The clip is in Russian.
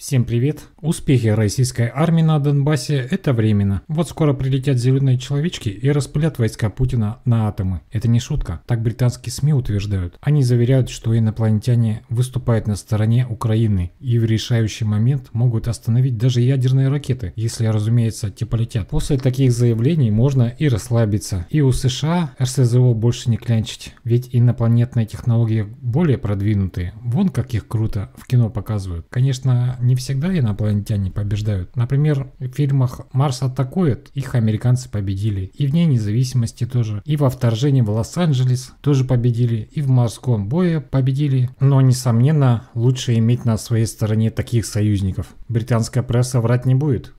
Всем привет! Успехи российской армии на Донбассе – это временно. Вот скоро прилетят зеленые человечки и распылят войска Путина на атомы. Это не шутка, так британские СМИ утверждают. Они заверяют, что инопланетяне выступают на стороне Украины и в решающий момент могут остановить даже ядерные ракеты, если, разумеется, те полетят. После таких заявлений можно и расслабиться. И у США РСЗО больше не клянчить, ведь инопланетные технологии более продвинутые. Вон как их круто в кино показывают. Конечно, не всегда инопланетяне побеждают. Например, в фильмах «Марс атакует» их американцы победили. И в Дне независимости тоже. И во вторжении в Лос-Анджелес тоже победили. И в морском бое победили. Но, несомненно, лучше иметь на своей стороне таких союзников. Британская пресса врать не будет.